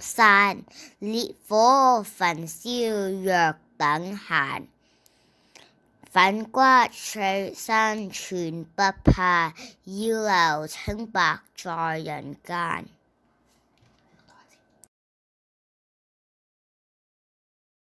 散，烈火焚烧若等闲。粉骨碎身全不怕，要留清白在人间。